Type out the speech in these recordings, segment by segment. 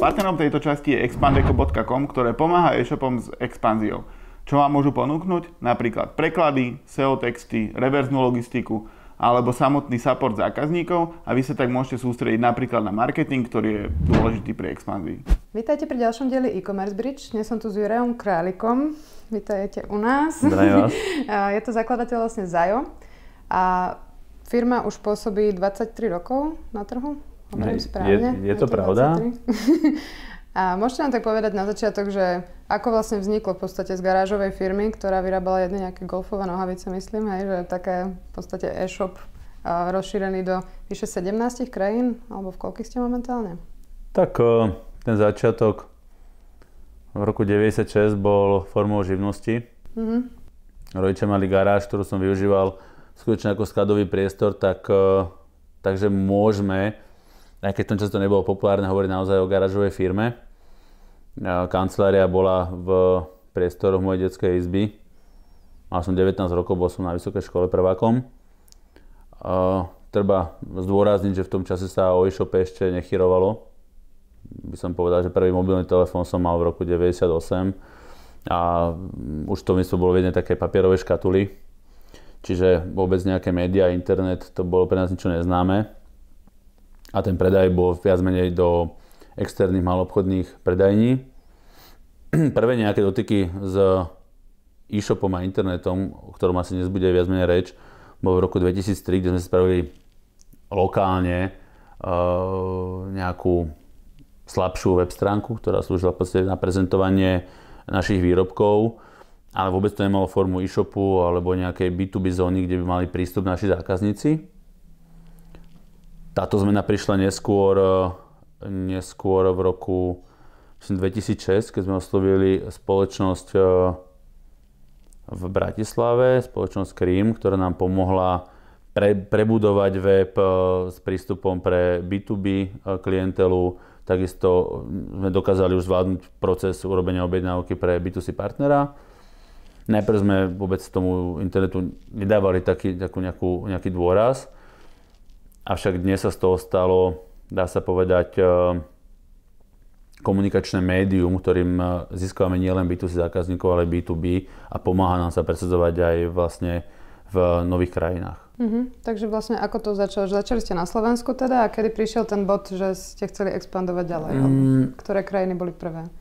Partnerom tejto časti je expandeco.com, ktoré pomáha e-shopom s expanziou. Čo vám môžu ponúknuť? Napríklad preklady, SEO texty, reverznú logistiku alebo samotný support zákazníkov a vy sa tak môžete sústrediť napríklad na marketing, ktorý je dôležitý pri expanzii. Vítajte pri ďalšom dieli e-commerce bridge. Dnes som tu s Jurajom Králikom. Vítajte u nás. vás. je to zakladateľ vlastne Zajo. A Firma už pôsobí 23 rokov na trhu, hovorím správne. Je, je to, je to pravda. A môžete nám tak povedať na začiatok, že ako vlastne vzniklo v podstate z garážovej firmy, ktorá vyrábala jedné nejaké golfové nohavice, myslím, hej, že také v podstate e-shop rozšírený do vyše 17 krajín, alebo v koľkých ste momentálne? Tak e, ten začiatok v roku 96 bol formou živnosti. Mm-hmm. Rodičia mali garáž, ktorú som využíval skutočne ako skladový priestor, tak, eh, takže môžeme, aj keď v tom čase to nebolo populárne, hovoriť naozaj o garážovej firme. Eh, kancelária bola v priestoroch mojej detskej izby. Mal som 19 rokov, bol som na vysokej škole prvákom. Eh, treba zdôrazniť, že v tom čase sa o e-shope ešte nechyrovalo. By som povedal, že prvý mobilný telefón som mal v roku 98 a mm, už to myslím bolo v jednej takej papierovej škatuli, Čiže vôbec nejaké médiá, internet, to bolo pre nás niečo neznáme. A ten predaj bol viac menej do externých malobchodných predajní. Prvé nejaké dotyky s e-shopom a internetom, o ktorom asi dnes bude viac menej reč, bol v roku 2003, kde sme spravili lokálne e, nejakú slabšiu web stránku, ktorá slúžila v podstate na prezentovanie našich výrobkov ale vôbec to nemalo formu e-shopu alebo nejakej B2B zóny, kde by mali prístup naši zákazníci. Táto zmena prišla neskôr, eh, neskôr v roku myslím, 2006, keď sme oslovili spoločnosť eh, v Bratislave, spoločnosť Cream, ktorá nám pomohla pre, prebudovať web eh, s prístupom pre B2B klientelu. Takisto sme dokázali už zvládnuť proces urobenia objednávky pre B2C partnera Najprv sme vôbec tomu internetu nedávali taký, takú nejakú, nejaký dôraz, avšak dnes sa z toho stalo, dá sa povedať, eh, komunikačné médium, ktorým eh, získavame nielen B2C zákazníkov, ale B2B a pomáha nám sa presadzovať aj vlastne v nových krajinách. Uh-huh. Takže vlastne ako to začalo? Začali ste na Slovensku teda a kedy prišiel ten bod, že ste chceli expandovať ďalej? Mm. Ktoré krajiny boli prvé?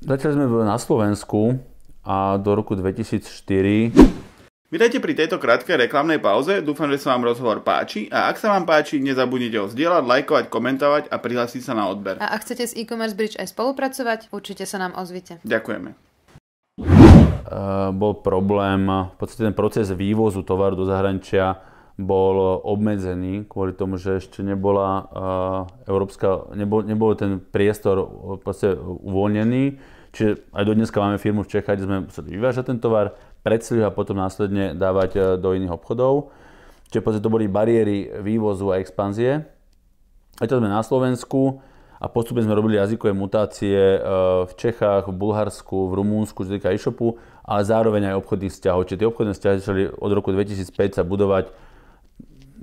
Zatiaľ sme na Slovensku a do roku 2004. Vydajte pri tejto krátkej reklamnej pauze, dúfam, že sa vám rozhovor páči a ak sa vám páči, nezabudnite ho zdieľať, lajkovať, komentovať a prihlásiť sa na odber. A ak chcete s e-commerce bridge aj spolupracovať, určite sa nám ozvite. Ďakujeme. Uh, bol problém, v podstate ten proces vývozu tovaru do zahraničia bol obmedzený kvôli tomu, že ešte nebola uh, európska, nebol, nebol ten priestor vlastne uvoľnený. Čiže aj do dneska máme firmu v Čechách, kde sme museli vyvážať ten tovar, predsliť a potom následne dávať eh, do iných obchodov. Čiže vlastne to boli bariéry vývozu a expanzie. A to sme na Slovensku a postupne sme robili jazykové mutácie v Čechách, v Bulharsku, v Rumúnsku, čo týka e-shopu, ale zároveň aj obchodných vzťahov. Čiže tie obchodné vzťahy začali od roku 2005 sa budovať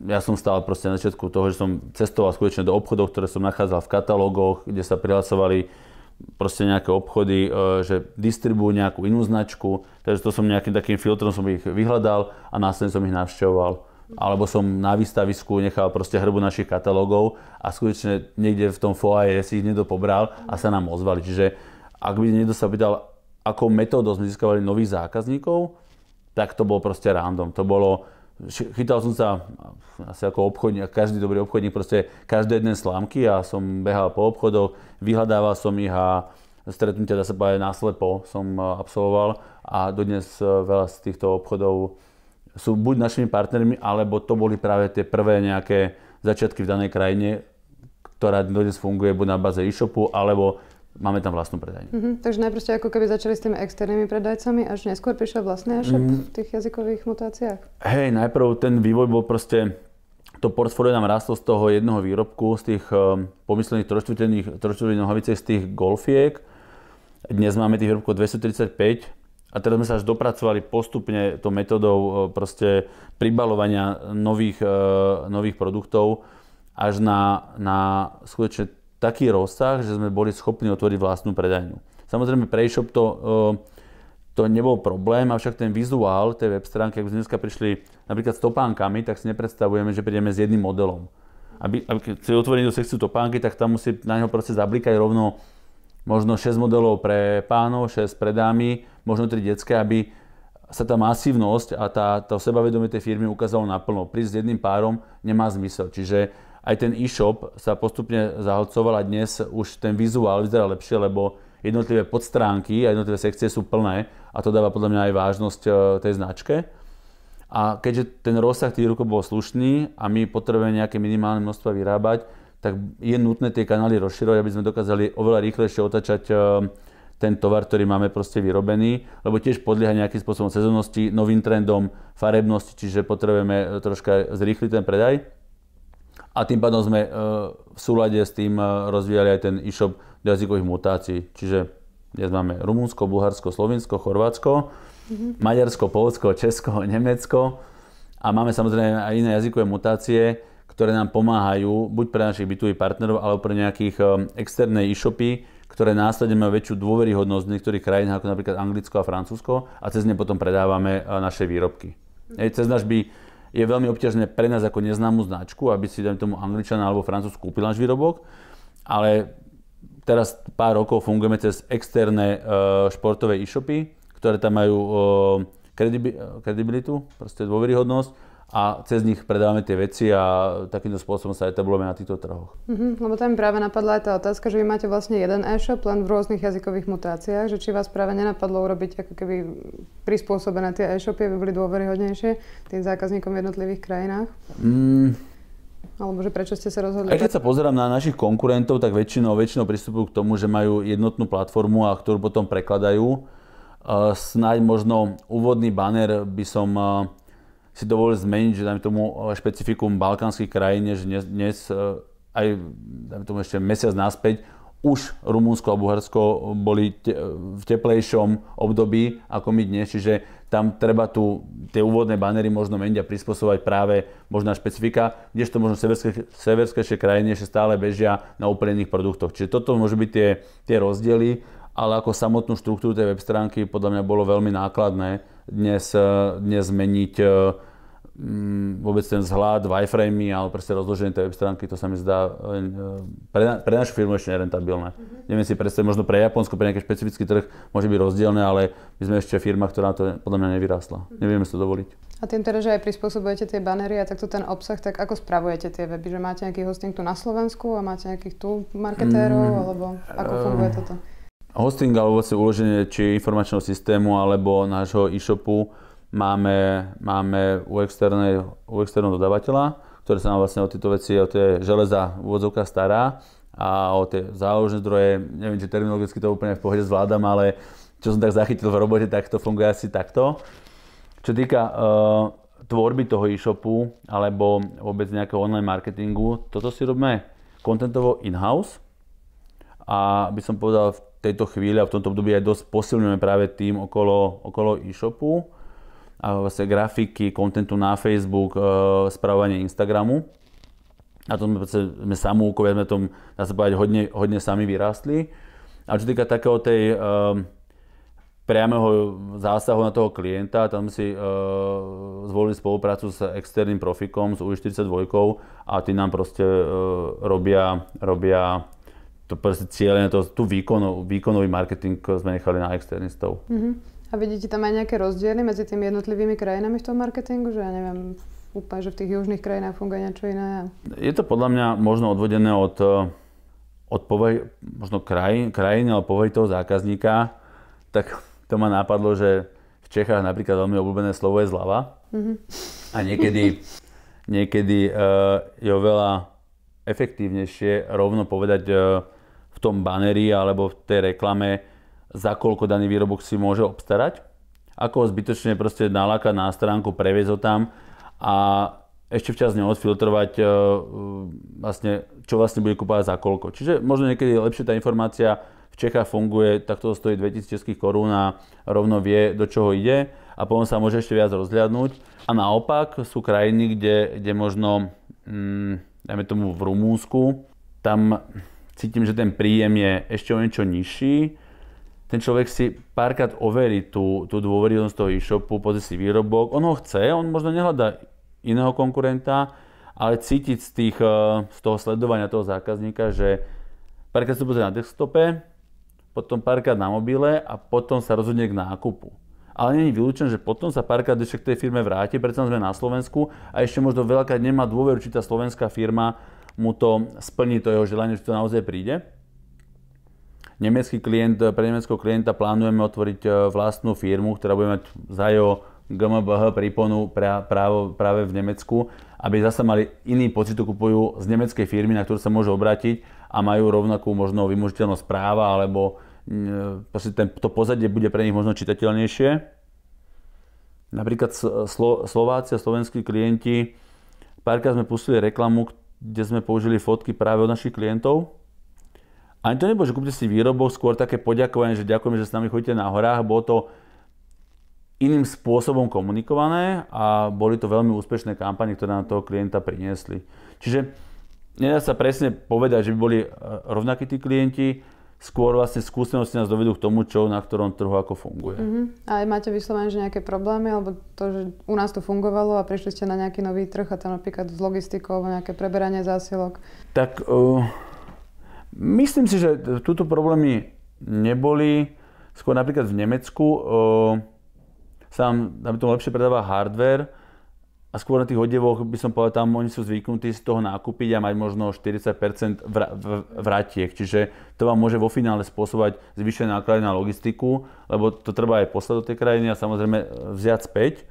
ja som stál proste na začiatku toho, že som cestoval skutočne do obchodov, ktoré som nachádzal v katalógoch, kde sa prihlasovali proste nejaké obchody, e, že distribuujú nejakú inú značku, takže to som nejakým takým filtrom som ich vyhľadal a následne som ich navštevoval. Alebo som na výstavisku nechal proste hrbu našich katalógov a skutočne niekde v tom foaje si ich pobral a sa nám ozvali. Čiže ak by niekto sa pýtal, akou metódou sme získavali nových zákazníkov, tak to bolo proste random. To bolo, chytal som sa asi ako obchodník, každý dobrý obchodník, proste každé jedné slámky a som behal po obchodoch, vyhľadával som ich a stretnutia, dá sa povedať, náslepo som e, absolvoval a dodnes e, veľa z týchto obchodov sú buď našimi partnermi, alebo to boli práve tie prvé nejaké začiatky v danej krajine, ktorá dodnes funguje buď na baze e-shopu, alebo máme tam vlastnú predajňu. Mm-hmm. Takže najprv ste ako keby začali s tými externými predajcami, až neskôr prišiel vlastný e-shop mm-hmm. v tých jazykových mutáciách? Hej, najprv ten vývoj bol proste, to portfólio nám rastlo z toho jedného výrobku, z tých um, pomyslených troštvrtených nohavice, z tých golfiek. Dnes máme tých výrobkov 235 a teraz sme sa až dopracovali postupne to metodou e, proste pribalovania nových, uh, nových produktov až na, na skutočne taký rozsah, že sme boli schopní otvoriť vlastnú predajňu. Samozrejme, pre e-shop to, e, to nebol problém, avšak ten vizuál tej web stránky, ak by sme dneska prišli napríklad s topánkami, tak si nepredstavujeme, že prídeme s jedným modelom. Aby, aby keď si otvorí do sekciu topánky, tak tam musí na neho proste zablikať rovno možno 6 modelov pre pánov, 6 pre dámy, možno 3 detské, aby sa tá masívnosť a tá, to sebavedomie tej firmy ukázalo naplno. Prísť s jedným párom nemá zmysel. Čiže aj ten e-shop sa postupne zahlcoval a dnes už ten vizuál vyzerá lepšie, lebo jednotlivé podstránky a jednotlivé sekcie sú plné a to dáva podľa mňa aj vážnosť e, tej značke. A keďže ten rozsah tých rukov bol slušný a my potrebujeme nejaké minimálne množstvo vyrábať, tak je nutné tie kanály rozširovať, aby sme dokázali oveľa rýchlejšie otačať e, ten tovar, ktorý máme proste vyrobený, lebo tiež podlieha nejakým spôsobom sezonnosti, novým trendom, farebnosti, čiže potrebujeme troška zrýchliť ten predaj a tým pádom sme e, v súlade s tým e, rozvíjali aj ten e-shop do jazykových mutácií. Čiže dnes máme Rumunsko, Bulharsko, Slovinsko, Chorvátsko, mm-hmm. Maďarsko, Polsko, Česko, Nemecko a máme samozrejme aj iné jazykové mutácie, ktoré nám pomáhajú buď pre našich bytových partnerov, alebo pre nejakých e, externé e-shopy, ktoré následne majú väčšiu dôveryhodnosť v niektorých krajinách, ako napríklad Anglicko a Francúzsko, a cez ne potom predávame naše výrobky. Mm-hmm. cez náš by je veľmi obťažné pre nás ako neznámu značku, aby si tomu Angličana alebo Francúz kúpil náš výrobok, ale teraz pár rokov fungujeme cez externé e, športové e-shopy, ktoré tam majú e, e, kredibilitu, proste dôveryhodnosť a cez nich predávame tie veci a takýmto spôsobom sa etablujeme na týchto trhoch. Mm-hmm, lebo tam práve napadla aj tá otázka, že vy máte vlastne jeden e-shop len v rôznych jazykových mutáciách, že či vás práve nenapadlo urobiť ako keby prispôsobené tie e-shopy, aby boli dôveryhodnejšie tým zákazníkom v jednotlivých krajinách? Mm. Alebo že prečo ste sa rozhodli? Aj keď sa pozerám na našich konkurentov, tak väčšinou, väčšinou pristupujú k tomu, že majú jednotnú platformu a ktorú potom prekladajú. Uh, snáď možno úvodný banner by som uh, si dovolili zmeniť, že dajme tomu špecifikum balkánskych krajín, že dnes, e, aj dajme tomu ešte mesiac naspäť, už Rumunsko a Bulharsko boli te, v teplejšom období ako my dnes, čiže tam treba tu tie úvodné banery možno meniť a prispôsobovať práve možná špecifika, kdežto možno severské, severskejšie krajiny ešte stále bežia na úplne iných produktoch. Čiže toto môžu byť tie, tie rozdiely, ale ako samotnú štruktúru tej web stránky podľa mňa bolo veľmi nákladné dnes, eh, dnes zmeniť eh, mm, vôbec ten vzhľad, wireframey alebo proste rozloženie tej web stránky, to sa mi zdá eh, pre, na, pre našu firmu ešte nerentabilné. Mm-hmm. Neviem si predstaviť, možno pre Japonsko, pre nejaký špecifický trh môže byť rozdielne, ale my sme ešte firma, ktorá to podľa mňa nevyrástla. Mm-hmm. Nevieme si to dovoliť. A tým teda, že aj prispôsobujete tie banery a takto ten obsah, tak ako spravujete tie weby? Že máte nejaký hosting tu na Slovensku a máte nejakých tu marketérov, mm, alebo ako funguje toto? hosting alebo vlastne uloženie či informačného systému alebo nášho e-shopu máme, máme u, externej, u externého dodávateľa, ktorý sa nám vlastne o tieto veci, o tie železa úvodzovka stará a o tie záložné zdroje, neviem, či terminologicky to úplne v pohode zvládam, ale čo som tak zachytil v robote, tak to funguje asi takto. Čo týka uh, tvorby toho e-shopu alebo vôbec nejakého online marketingu, toto si robíme kontentovo in-house, a by som povedal v tejto chvíli a v tomto období aj dosť posilňujeme práve tým okolo, okolo e-shopu a vlastne grafiky, kontentu na Facebook, e, spravovanie Instagramu. A to sme, sme úkovia, sme tom, dá sa povedať, hodne, hodne sami vyrástli. A čo týka takého tej e, priameho zásahu na toho klienta, tam si e, zvolili spoluprácu s externým profikom, s UI42 a tí nám proste e, robia, robia to proste cieľenie, to, tú výkonu, výkonový marketing sme nechali na externistov. Uh-huh. A vidíte tam aj nejaké rozdiely medzi tými jednotlivými krajinami v tom marketingu? Že ja neviem, úplne, že v tých južných krajinách funguje niečo iné? Je to podľa mňa možno odvodené od, eh, od povej, možno krajín, krajín alebo povej toho zákazníka. Tak to ma napadlo, že v Čechách napríklad veľmi obľúbené slovo je zlava. Uh-huh. Mhm. A niekedy, niekedy uh, je oveľa efektívnejšie rovno povedať uh, v tom baneri alebo v tej reklame, za koľko daný výrobok si môže obstarať. Ako ho zbytočne proste nalákať na stránku, previezť ho tam a ešte včas neodfiltrovať, e, e, vlastne, čo vlastne bude kúpať za koľko. Čiže možno niekedy je lepšie tá informácia, v Čechách funguje, Tak to stojí 2000 českých korún a rovno vie, do čoho ide a potom sa môže ešte viac rozhľadnúť. A naopak sú krajiny, kde, kde možno, mm, dajme tomu v Rumúnsku, tam cítim, že ten príjem je ešte o niečo nižší, ten človek si párkrát overí tú, tú dôveryhodnosť toho e-shopu, pozrie si výrobok, on ho chce, on možno nehľadá iného konkurenta, ale cítiť z, tých, eh, z toho sledovania toho zákazníka, že párkrát sa pozrie na desktope, potom párkrát na mobile a potom sa rozhodne k nákupu. Ale nie je vylúčené, že potom sa párkrát ešte k tej firme vráti, predsa sme na Slovensku a ešte možno veľká nemá dôveru, či tá slovenská firma mu to splní, to jeho želanie, že to naozaj príde. Nemecký klient, pre nemeckého klienta plánujeme otvoriť e, vlastnú firmu, ktorá bude mať za jeho GMBH príponu právo, práve v Nemecku, aby zase mali iný pocit, kupujú z nemeckej firmy, na ktorú sa môžu obrátiť a majú rovnakú možno vymožiteľnosť práva, alebo e, proste ten, to pozadie bude pre nich možno čitateľnejšie. Napríklad e, Slo, Slováci a slovenskí klienti, párkrát sme pustili reklamu, kde sme použili fotky práve od našich klientov. Ani to nebolo, že kúpte si výrobok, skôr také poďakovanie, že ďakujeme, že s nami chodíte na horách. Bolo to iným spôsobom komunikované a boli to veľmi úspešné kampane, ktoré nám toho klienta priniesli. Čiže nedá sa presne povedať, že by boli e, rovnakí tí klienti, skôr vlastne skúsenosti nás dovedú k tomu, čo na ktorom trhu ako funguje. Uh-huh. Mhm. A máte vyslovene, že nejaké problémy, alebo to, že u nás to fungovalo a prišli ste na nejaký nový trh a tam napríklad s logistikou, alebo nejaké preberanie zásilok? Tak uh, myslím si, že túto problémy neboli. Skôr napríklad v Nemecku uh, sa nám, tam to lepšie predáva hardware, a skôr na tých odevoch by som povedal, tam oni sú zvyknutí z toho nákupiť a mať možno 40 vr- vr- vratiek. Čiže to vám môže vo finále spôsobať zvýšené náklady na logistiku, lebo to treba aj poslať do tej krajiny a samozrejme e, vziať späť.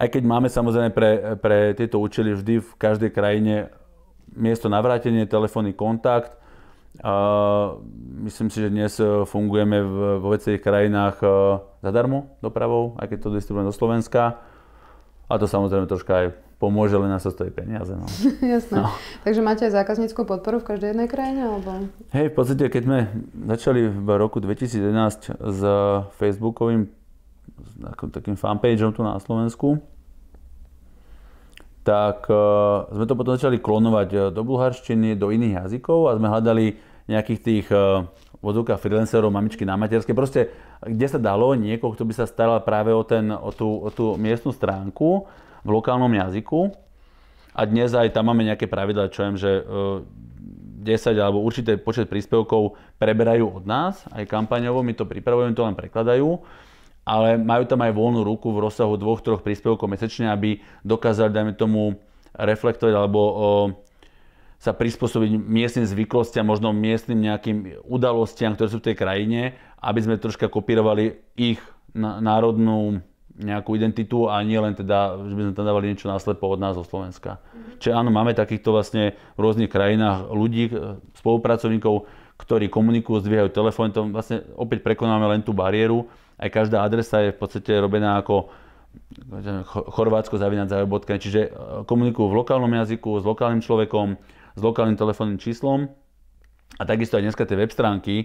Aj keď máme samozrejme pre, pre tieto účely vždy v každej krajine miesto na vrátenie, telefónny kontakt. Uh, myslím si, že dnes e, fungujeme v, vo viacerých krajinách uh, zadarmo dopravou, aj keď to distribuujeme do Slovenska. A to samozrejme troška aj pomôže, len nás to stojí peniaze. No. Jasné. No. Takže máte aj zákazníckú podporu v každej jednej krajine? Alebo... Hej, v podstate, keď sme začali v roku 2011 s Facebookovým s takým fanpageom tu na Slovensku, tak uh, sme to potom začali klonovať e, do bulharštiny, do iných jazykov a sme hľadali nejakých tých e, uh, vodúka freelancerov, mamičky na materské, proste kde sa dalo niekoho, kto by sa staral práve o, ten, o, tú, o tú miestnú stránku v lokálnom jazyku. A dnes aj tam máme nejaké pravidla, čo viem, že 10 e, alebo určité počet príspevkov preberajú od nás, aj kampaňovo, my to pripravujeme, to len prekladajú ale majú tam aj voľnú ruku v rozsahu dvoch, troch príspevkov mesečne, aby dokázali, dajme tomu, reflektovať alebo e, sa prispôsobiť miestnym zvyklostiam, možno miestnym nejakým udalostiam, ktoré sú v tej krajine, aby sme troška kopírovali ich národnú nejakú identitu a nie len teda, že by sme tam dávali niečo náslepo od nás zo Slovenska. Mm-hmm. Čiže áno, máme takýchto vlastne v rôznych krajinách ľudí, e, spolupracovníkov, ktorí komunikujú, zdvíhajú telefón, to vlastne opäť prekonáme len tú bariéru. Aj každá adresa je v podstate robená ako e, chorvátsko zavinať čiže e, komunikujú v lokálnom jazyku s lokálnym človekom, s lokálnym telefónnym číslom. A takisto aj dneska tie web stránky, e,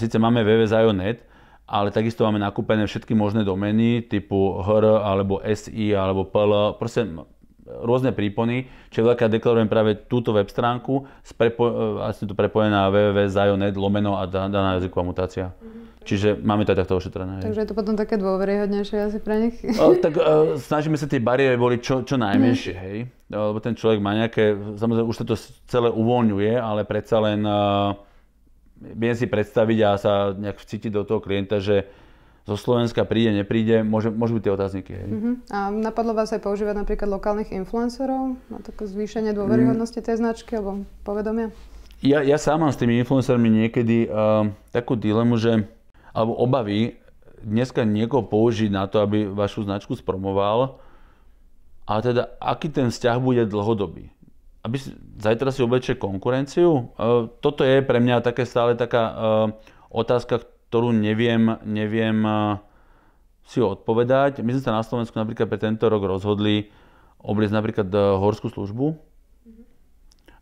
síce máme www.zajo.net, ale takisto máme nakúpené všetky možné domény typu hr alebo SI alebo PL, proste rôzne prípony, čiže veľká deklarujem práve túto web stránku, prepo- e, to prepojené na www.zajo.net lomeno a daná jazyková mutácia. Mm-hmm. Čiže máme to aj takto ošetrené. Takže je to potom také dôveryhodnejšie asi pre nich. O, tak o, snažíme sa tie bariéry boli čo, čo najmenšie, mm. hej. O, lebo ten človek má nejaké, samozrejme už sa to celé uvoľňuje, ale predsa len uh, viem si predstaviť a sa nejak vcítiť do toho klienta, že zo Slovenska príde, nepríde, môže, môžu byť tie otázniky. Hej. Mm-hmm. A napadlo vás aj používať napríklad lokálnych influencerov na také zvýšenie dôveryhodnosti mm. tej značky alebo povedomia? Ja, ja sám mám s tými influencermi niekedy uh, takú dilemu, že alebo obavy dneska niekoho použiť na to, aby vašu značku spromoval. A teda, aký ten vzťah bude dlhodobý? Aby si, zajtra si oblečie konkurenciu? E, toto je pre mňa také stále taká e, otázka, ktorú neviem, neviem e, si odpovedať. My sme sa na Slovensku napríklad pre tento rok rozhodli obliecť napríklad e, horskú službu. Mhm.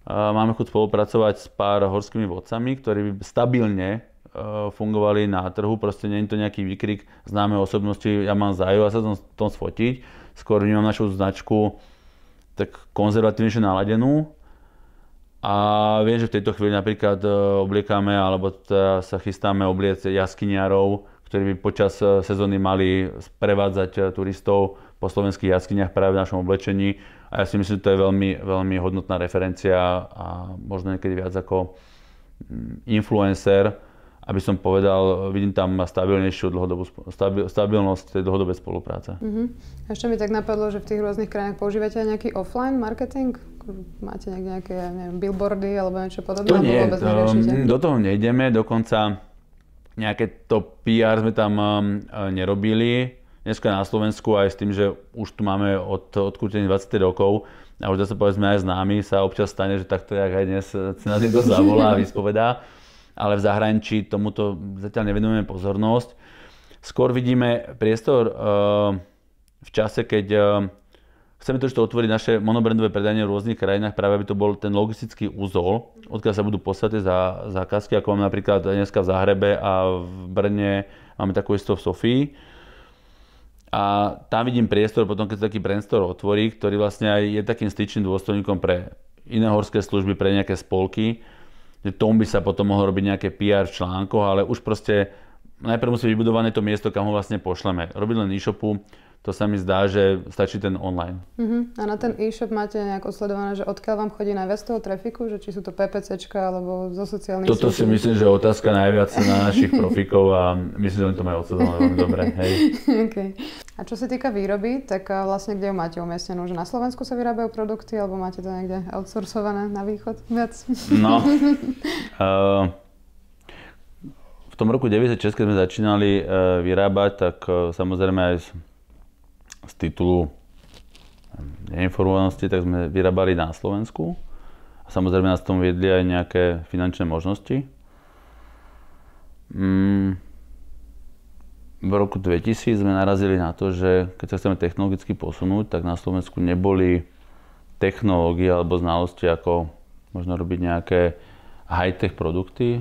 E, máme chuť spolupracovať s pár horskými vodcami, ktorí by stabilne Eh, fungovali na trhu, proste nie je to nejaký výkrik známej osobnosti, ja mám zájú a sa tom, tom sfotiť. Skôr vnímam našu značku tak konzervatívnejšie naladenú, a viem, že v tejto chvíli napríklad eh, obliekame alebo teda sa chystáme obliec jaskyniarov, ktorí by počas eh, sezóny mali sprevádzať turistov po slovenských jaskyniach práve v našom oblečení. A ja si myslím, že to je veľmi, veľmi hodnotná referencia a možno niekedy viac ako mm, influencer, aby som povedal, vidím tam stabilnejšiu dlhodobú, stabil, stabilnosť tej dlhodobej spolupráce. Uh-huh. ešte mi tak napadlo, že v tých rôznych krajinách používate aj nejaký offline marketing? Máte nejaké neviem, billboardy alebo niečo podobné? To nie, vôbec to, ehm, do toho nejdeme, dokonca nejaké to PR sme tam um, nerobili. Dneska na Slovensku aj s tým, že už tu máme od odkútení 20 rokov a už zase povedzme aj známi sa občas stane, že takto jak aj dnes eh, si nás zavolá a vyspovedá ale v zahraničí tomuto zatiaľ nevenujeme pozornosť. Skôr vidíme priestor eh, v čase, keď eh, chceme to, otvoriť naše monobrandové predanie v rôznych krajinách, práve aby to bol ten logistický úzol, odkiaľ sa budú podstate za zákazky, ako mám napríklad dneska v Záhrebe a v Brne, máme takú isto v Sofii. A tam vidím priestor, potom keď sa taký store otvorí, ktorý vlastne aj je takým styčným dôstojníkom pre iné horské služby, pre nejaké spolky, že tom by sa potom mohlo robiť nejaké PR článko, ale už proste najprv musí vybudované to miesto, kam ho vlastne pošleme. Robiť len e-shopu to sa mi zdá, že stačí ten online. Uh-huh. A na ten e-shop máte nejak odsledované, že odkiaľ vám chodí najviac toho trafiku, že či sú to PPCčka alebo zo sociálnych Toto si myslím, že je otázka najviac na našich profikov a myslím, že oni to majú odsledované veľmi dobre. Hej. Okay. A čo sa týka výroby, tak vlastne kde ju máte umiestnenú? Že na Slovensku sa vyrábajú produkty alebo máte to niekde outsourcované na východ viac? No. uh... V tom roku 96, keď sme začínali e, vyrábať, tak e, samozrejme aj z titulu neinformovanosti, tak sme vyrábali na Slovensku. A samozrejme nás tom viedli aj nejaké finančné možnosti. Mm. V roku 2000 sme narazili na to, že keď sa chceme technologicky posunúť, tak na Slovensku neboli technológie alebo znalosti, ako možno robiť nejaké high-tech produkty, e,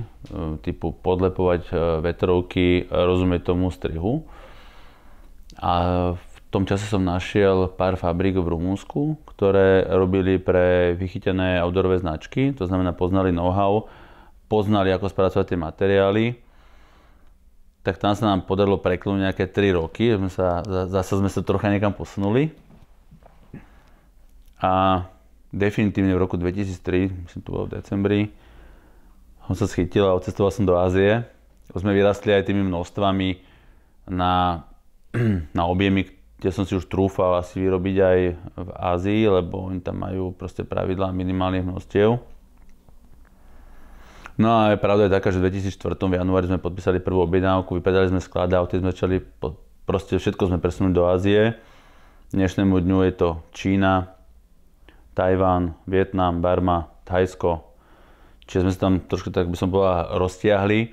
typu podlepovať e, vetrovky, rozumieť tomu strihu. A v tom čase som našiel pár fabrík v Rumúnsku, ktoré robili pre vychytené outdoorové značky, to znamená poznali know-how, poznali, ako spracovať tie materiály, tak tam sa nám podarilo preklúť nejaké 3 roky, sme sa, zase sme sa trocha niekam posunuli. A definitívne v roku 2003, myslím tu bolo v decembri, som sa schytil a odcestoval som do Ázie. Už sme vyrastli aj tými množstvami na, na objemy, tie som si už trúfal asi vyrobiť aj v Ázii, lebo oni tam majú proste pravidlá minimálnych množstiev. No a je pravda je taká, že v 2004. v januári sme podpísali prvú objednávku, vypredali sme sklad a sme začali, proste všetko sme presunuli do Ázie. Dnešnému dňu je to Čína, Tajván, Vietnam, Barma, Thajsko. Čiže sme sa tam trošku, tak by som povedal, roztiahli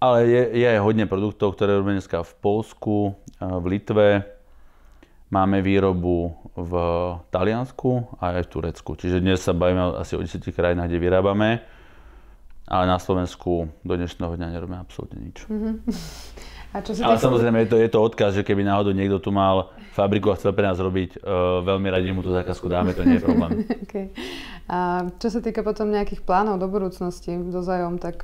ale je, je aj hodne produktov, ktoré robíme dneska v Polsku, e, v Litve. Máme výrobu v Taliansku a aj v Turecku. Čiže dnes sa bavíme asi o 10 krajinách, kde vyrábame. Ale na Slovensku do dnešného dňa nerobíme absolútne nič. Mm-hmm. A čo Ale tak... samozrejme je to, je to odkaz, že keby náhodou niekto tu mal fabriku a chcel pre nás robiť, uh, veľmi radi mu tú zákazku dáme, to nie je problém. okay. A čo sa týka potom nejakých plánov do budúcnosti, dozajom, tak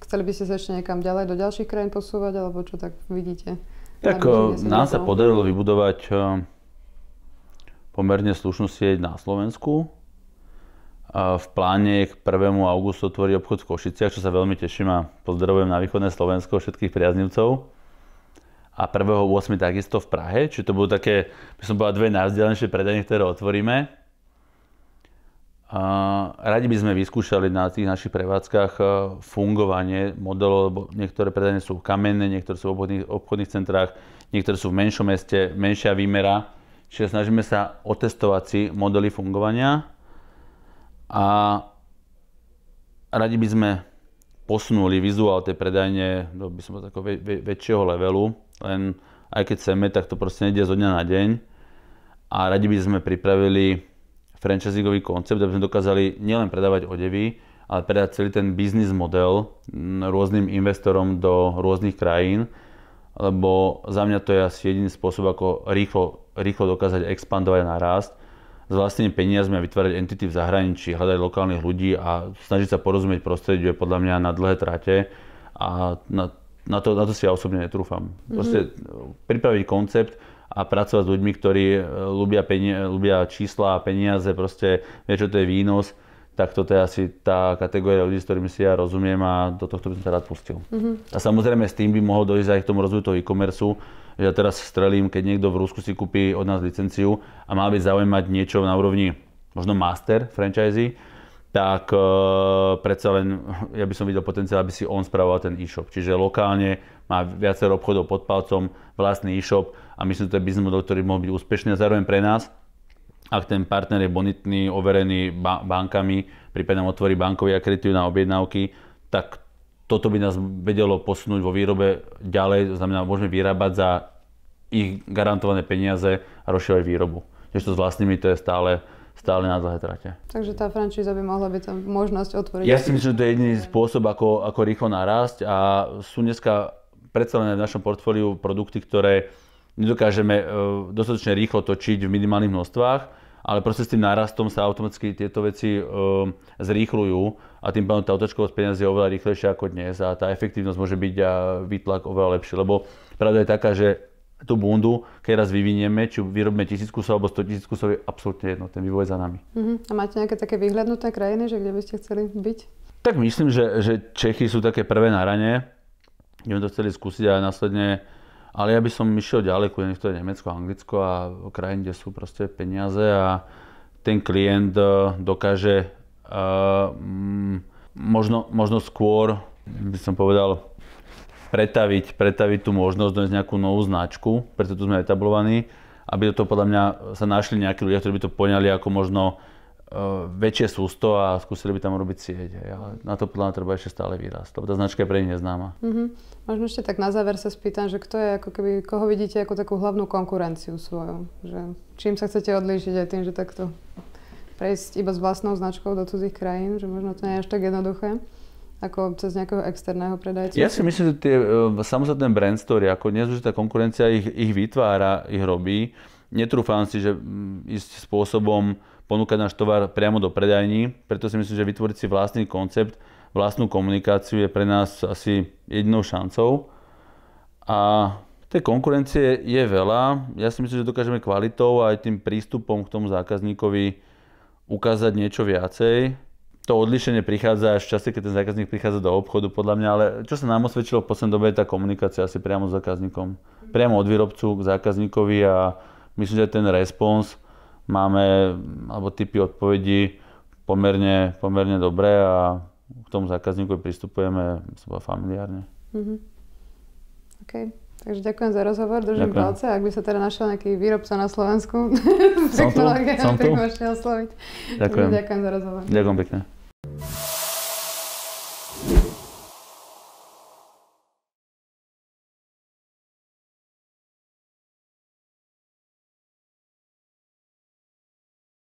Chceli by ste sa ešte niekam ďalej do ďalších krajín posúvať, alebo čo tak vidíte? Tak eh, nám sa podarilo vybudovať eh, pomerne slušnú sieť na Slovensku. v pláne k 1. augustu otvorí obchod v Košiciach, čo sa veľmi teším a pozdravujem na východné Slovensko všetkých priaznivcov. A 1.8. takisto v Prahe, či to budú také, by som povedal, dve najvzdialenšie predajne, ktoré otvoríme. Radi by sme vyskúšali na tých našich prevádzkach e, fungovanie modelov, lebo niektoré predajne sú kamenné, niektoré sú v obchodných, obchodných centrách, niektoré sú v menšom meste, menšia výmera. Čiže snažíme sa otestovať si modely fungovania a radi by sme posunuli vizuál tej predajne do by som tako, väčšieho levelu, len aj keď chceme, tak to proste nejde zo dňa na deň. A radi by sme pripravili franchisingový koncept, aby sme dokázali nielen predávať odevy, ale predať celý ten biznis model rôznym investorom do rôznych krajín, lebo za mňa to je asi jediný spôsob, ako rýchlo, rýchlo dokázať expandovať a narásť s vlastnými peniazmi a vytvárať entity v zahraničí, hľadať lokálnych ľudí a snažiť sa porozumieť prostrediu je podľa mňa na dlhé trate a na, na, to, na to si ja osobne netrúfam. Proste mm-hmm. pripraviť koncept, a pracovať s ľuďmi, ktorí e, ľubia, penia, ľubia čísla a peniaze, proste vie, čo to je výnos, tak toto je asi tá kategória ľudí, s ktorými si ja rozumiem a do tohto by som sa rád pustil. Mm-hmm. A samozrejme s tým by mohol dojsť aj k tomu rozvoju toho e-commerce, že ja teraz strelím, keď niekto v Rusku si kúpi od nás licenciu a má byť zaujímať niečo na úrovni možno master franchisee, tak uh, predsa len ja by som videl potenciál, aby si on spravoval ten e-shop. Čiže lokálne má viacero obchodov pod palcom, vlastný e-shop a myslím, že to je biznis model, ktorý mohol byť úspešný a zároveň pre nás, ak ten partner je bonitný, overený ba- bankami, prípadne otvorí bankový akreditív na objednávky, tak toto by nás vedelo posunúť vo výrobe ďalej, to znamená, môžeme vyrábať za ich garantované peniaze a rozširovať výrobu. Čiže to s vlastnými to je stále stále na dlhé trate. Takže tá franšíza by mohla byť možnosť otvoriť. Ja si myslím, že to je jediný spôsob, ako, ako rýchlo narásť a sú dneska predsa len v našom portfóliu produkty, ktoré nedokážeme e, dostatočne rýchlo točiť v minimálnych množstvách, ale proste s tým nárastom sa automaticky tieto veci e, zrýchľujú a tým pádom tá otočkovosť peniazy je oveľa rýchlejšia ako dnes a tá efektívnosť môže byť a výtlak oveľa lepší, lebo pravda je taká, že tú bundu, keď raz vyvinieme, či vyrobíme kusov alebo 100 kusov, je absolútne jedno, ten vývoj je za nami. Uh-huh. A máte nejaké také vyhľadnuté krajiny, že kde by ste chceli byť? Tak myslím, že, že Čechy sú také prvé na rane, kde by to chceli skúsiť a následne, ale ja by som išiel ďaleko, nech to je Nemecko, Anglicko a krajiny kde sú proste peniaze a ten klient e, dokáže uh, možno, možno skôr, by som povedal, pretaviť, pretaviť tú možnosť, dojsť nejakú novú značku, preto tu sme etablovaní, aby do toho podľa mňa sa našli nejakí ľudia, ktorí by to poňali ako možno e, väčšie sústo a skúsili by tam robiť sieť. Hej. Ale na to podľa mňa treba ešte stále vyrásť, lebo tá značka je pre nich neznáma. Mm-hmm. Možno ešte tak na záver sa spýtam, že kto je, ako keby, koho vidíte ako takú hlavnú konkurenciu svoju? Že čím sa chcete odlíšiť aj tým, že takto prejsť iba s vlastnou značkou do cudzích krajín, že možno to nie je až tak jednoduché? ako cez nejakého externého predajcu? Ja si myslím, že tie e, samostatné brand story, ako nezúžitá tá konkurencia ich, ich vytvára, ich robí. Netrúfam si, že mm, ísť spôsobom ponúkať náš tovar priamo do predajní, preto si myslím, že vytvoriť si vlastný koncept, vlastnú komunikáciu je pre nás asi jedinou šancou. A tej konkurencie je veľa. Ja si myslím, že dokážeme kvalitou a aj tým prístupom k tomu zákazníkovi ukázať niečo viacej to odlišenie prichádza až časte, keď ten zákazník prichádza do obchodu, podľa mňa, ale čo sa nám osvedčilo v poslednej dobe je tá komunikácia asi priamo s zákazníkom. Mhm. Priamo od výrobcu k zákazníkovi a myslím, že ten respons máme, alebo typy odpovedí pomerne, pomerne dobré a k tomu zákazníku pristupujeme familiárne. Mm-hmm. Okay. Takže ďakujem za rozhovor, držím ďakujem. palce. Ak by sa teda našiel nejaký výrobca na Slovensku, technológia, tak môžete osloviť. Ďakujem. Takže ďakujem za rozhovor. Ďakujem pekne.